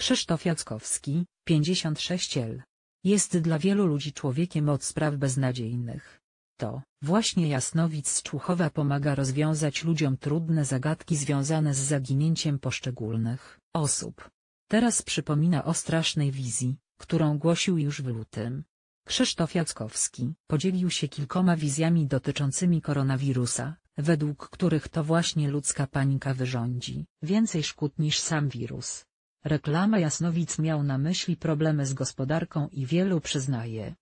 Krzysztof Jackowski, 56 L. Jest dla wielu ludzi człowiekiem od spraw beznadziejnych. To, właśnie Jasnowic z pomaga rozwiązać ludziom trudne zagadki związane z zaginięciem poszczególnych osób. Teraz przypomina o strasznej wizji, którą głosił już w lutym. Krzysztof Jackowski podzielił się kilkoma wizjami dotyczącymi koronawirusa, według których to właśnie ludzka panika wyrządzi więcej szkód niż sam wirus. Reklama Jasnowic miał na myśli problemy z gospodarką i wielu przyznaje,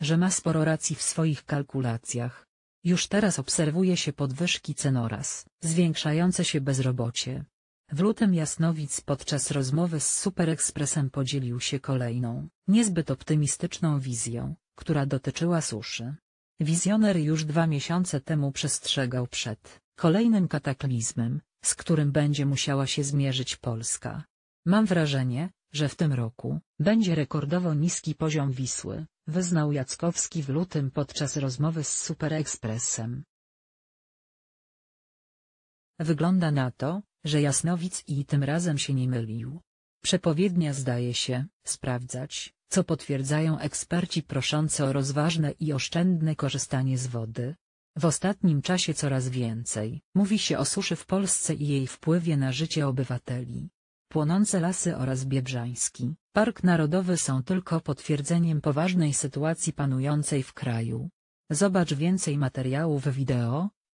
że ma sporo racji w swoich kalkulacjach. Już teraz obserwuje się podwyżki cen oraz zwiększające się bezrobocie. W lutym Jasnowic podczas rozmowy z Superekspresem podzielił się kolejną, niezbyt optymistyczną wizją, która dotyczyła suszy. Wizjoner już dwa miesiące temu przestrzegał przed kolejnym kataklizmem, z którym będzie musiała się zmierzyć Polska. Mam wrażenie, że w tym roku będzie rekordowo niski poziom Wisły, wyznał Jackowski w lutym podczas rozmowy z Superekspresem. Wygląda na to, że Jasnowic i tym razem się nie mylił. Przepowiednia zdaje się sprawdzać, co potwierdzają eksperci proszący o rozważne i oszczędne korzystanie z wody, w ostatnim czasie coraz więcej mówi się o suszy w Polsce i jej wpływie na życie obywateli. Płonące lasy oraz Biebrzański Park Narodowy są tylko potwierdzeniem poważnej sytuacji panującej w kraju. Zobacz więcej materiałów wideo,